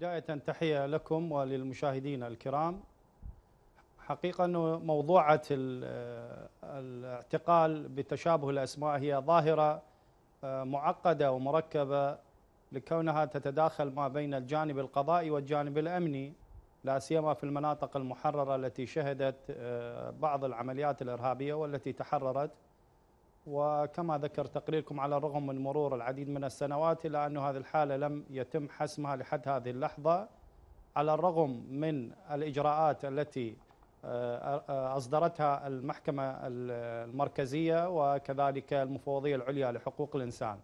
بداية تحية لكم وللمشاهدين الكرام حقيقة أنه موضوعة الاعتقال بتشابه الأسماء هي ظاهرة آه، معقدة ومركبة لكونها تتداخل ما بين الجانب القضائي والجانب الأمني لا سيما في المناطق المحررة التي شهدت آه، بعض العمليات الإرهابية والتي تحررت وكما ذكر تقريركم على الرغم من مرور العديد من السنوات إلا أن هذه الحالة لم يتم حسمها لحد هذه اللحظة على الرغم من الإجراءات التي آه، أصدرتها المحكمة المركزية وكذلك المفوضية العليا لحقوق الإنسان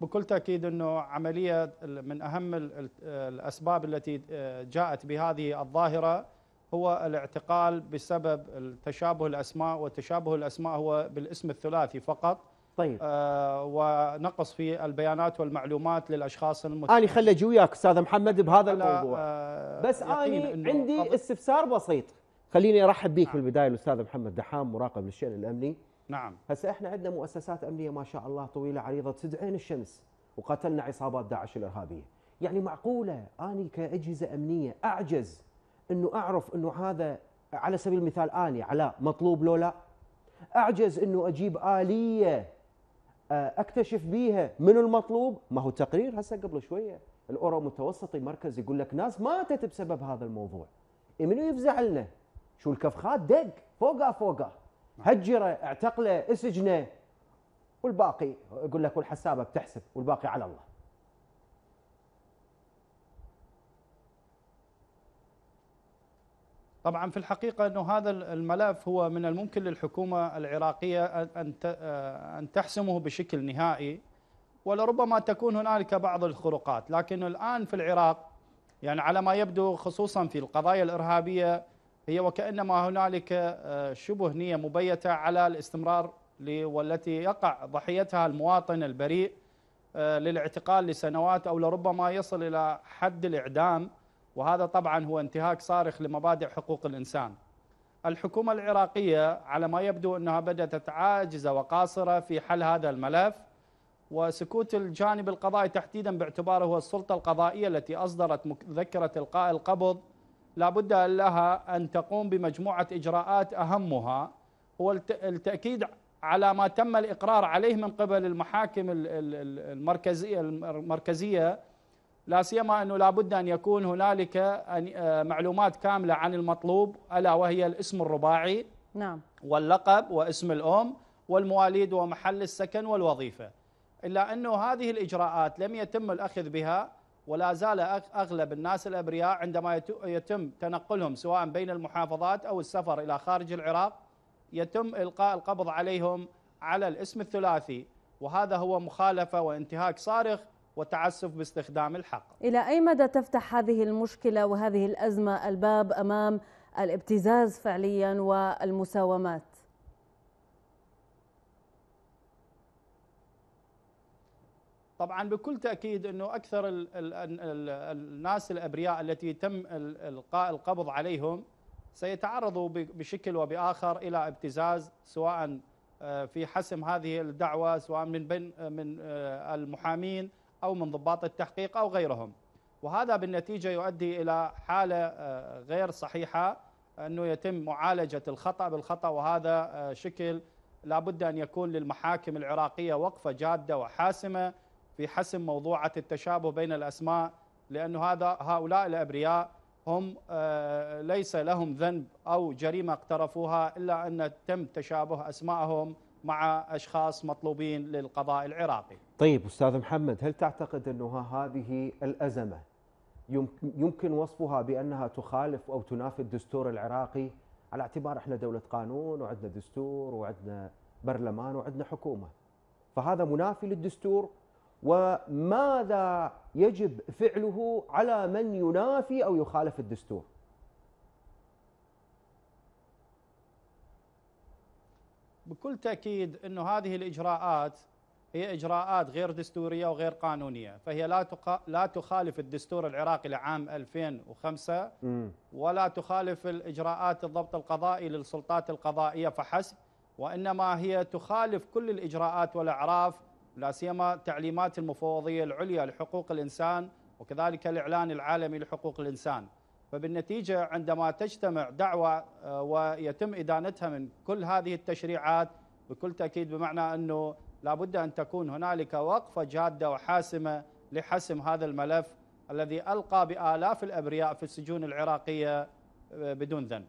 بكل تأكيد أنه عملية من أهم الأسباب التي آه، جاءت بهذه الظاهرة هو الاعتقال بسبب تشابه الأسماء وتشابه الأسماء هو بالاسم الثلاثي فقط طيب آه ونقص في البيانات والمعلومات للاشخاص المتهم اني خلي اجي وياك استاذ محمد بهذا الموضوع آه بس اني عندي استفسار بسيط خليني ارحب بك نعم. في البدايه الاستاذ محمد دحام مراقب للشان الامني نعم هسه احنا عندنا مؤسسات امنيه ما شاء الله طويله عريضه تسد عين الشمس وقاتلنا عصابات داعش الارهابيه يعني معقوله اني كاجهزه امنيه اعجز انه اعرف انه هذا على سبيل المثال الي علاء مطلوب لو لا اعجز انه اجيب اليه آه، اكتشف بيها من المطلوب ما هو تقرير هسه قبل شويه الاورو متوسطي مركز يقول لك ناس ماتت بسبب هذا الموضوع منو يفزع لنا شو الكفخات دق فوقه فوقه هجره اعتقله اسجنه والباقي يقول لك والحسابه بتحسب والباقي على الله طبعا في الحقيقة أنه هذا الملف هو من الممكن للحكومة العراقية آه، أن تحسمه بشكل نهائي ولربما تكون هنالك بعض الخروقات لكن الآن في العراق يعني على ما يبدو خصوصا في القضايا الإرهابية هي وكأنما هنالك آه، شبه نية مبيتة على الاستمرار والتي يقع ضحيتها المواطن البريء آه، للاعتقال لسنوات أو لربما يصل إلى حد الإعدام وهذا طبعا هو انتهاك صارخ لمبادئ حقوق الإنسان الحكومة العراقية على ما يبدو أنها بدأت عاجزة وقاصرة في حل هذا الملف وسكوت الجانب القضائي تحديدا باعتباره هو السلطة القضائية التي أصدرت مذكرة إلقاء القبض لابد لها أن تقوم بمجموعة إجراءات أهمها هو التأكيد على ما تم الإقرار عليه من قبل المحاكم المركزية المركزية لا سيما أنه لابد أن يكون هنالك آه، معلومات كاملة عن المطلوب ألا وهي الاسم الرباعي نعم واللقب واسم الأم والمواليد ومحل السكن والوظيفة إلا أنه هذه الإجراءات لم يتم الأخذ بها ولا زال أغلب الناس الأبرياء عندما يتم تنقلهم سواء بين المحافظات أو السفر إلى خارج العراق يتم إلقاء القبض عليهم على الاسم الثلاثي وهذا هو مخالفة وانتهاك صارخ وتعسف باستخدام الحق إلى أي مدى تفتح هذه المشكلة وهذه الأزمة الباب أمام الابتزاز فعليا والمساومات طبعا بكل تاكيد انه اكثر الـ الـ الـ الناس الابرياء التي تم القاء القبض عليهم سيتعرضوا بشكل وباخر الى ابتزاز سواء آه، في حسم هذه الدعوه سواء من بين آه، من آه، المحامين أو من ضباط التحقيق أو غيرهم وهذا بالنتيجة يؤدي إلى حالة آه، غير صحيحة أنه يتم معالجة الخطأ بالخطأ وهذا آه، شكل لابد أن يكون للمحاكم العراقية وقفة جادة وحاسمة في حسم موضوعة التشابه بين الأسماء لأن هذا هؤلاء الأبرياء هم آه، ليس لهم ذنب أو جريمة اقترفوها إلا أن تم تشابه أسمائهم مع اشخاص مطلوبين للقضاء العراقي. طيب استاذ محمد هل تعتقد انه هذه الازمه يمكن وصفها بانها تخالف او تنافي الدستور العراقي على اعتبار احنا دوله قانون وعندنا دستور وعندنا برلمان وعندنا حكومه. فهذا منافي للدستور وماذا يجب فعله على من ينافي او يخالف الدستور؟ بكل تاكيد انه هذه الاجراءات هي اجراءات غير دستوريه وغير قانونيه، فهي لا لا تخالف الدستور العراقي لعام 2005 ولا تخالف الاجراءات الضبط القضائي للسلطات القضائيه فحسب، وانما هي تخالف كل الاجراءات والاعراف لا سيما تعليمات المفوضيه العليا لحقوق الانسان وكذلك الاعلان العالمي لحقوق الانسان. فبالنتيجة عندما تجتمع دعوة آه، ويتم إدانتها من كل هذه التشريعات بكل تأكيد بمعنى أنه لابد أن تكون هنالك وقفة جادة وحاسمة لحسم هذا الملف الذي ألقى بآلاف الأبرياء في السجون العراقية آه، بدون ذنب